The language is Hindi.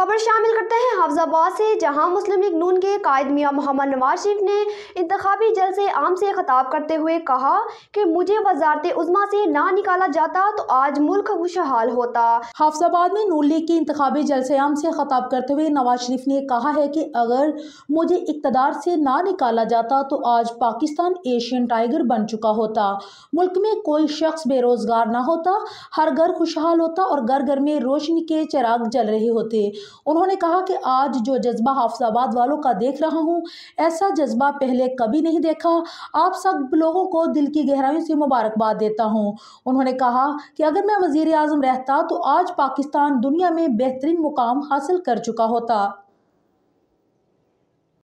खबर शामिल करते हैं हाफजाबाद से जहां मुस्लिम लीग नून के कायद मियाँ मोहम्मद नवाज शरीफ ने इंतबी जल से आम से खताब करते हुए कहा कि मुझे वजारत उजमा से ना निकाला जाता तो आज मुल्क खुशहाल होता हाफजाबाद में नून लीग की इंतबी जल से आम से खताब करते हुए नवाज शरीफ ने कहा है कि अगर मुझे इकतदार से ना निकाला जाता तो आज पाकिस्तान एशियन टाइगर बन चुका होता मुल्क में कोई शख्स बेरोजगार ना होता हर घर खुशहाल होता और घर घर में रोशनी के चिराग जल रहे होते उन्होंने कहा कि आज जो जज्बा हाफजाबाद वालों का देख रहा हूँ ऐसा जज्बा पहले कभी नहीं देखा आप सब लोगों को दिल की गहराइयों से मुबारकबाद देता हूँ उन्होंने कहा कि अगर मैं वजीर आजम रहता तो आज पाकिस्तान दुनिया में बेहतरीन मुकाम हासिल कर चुका होता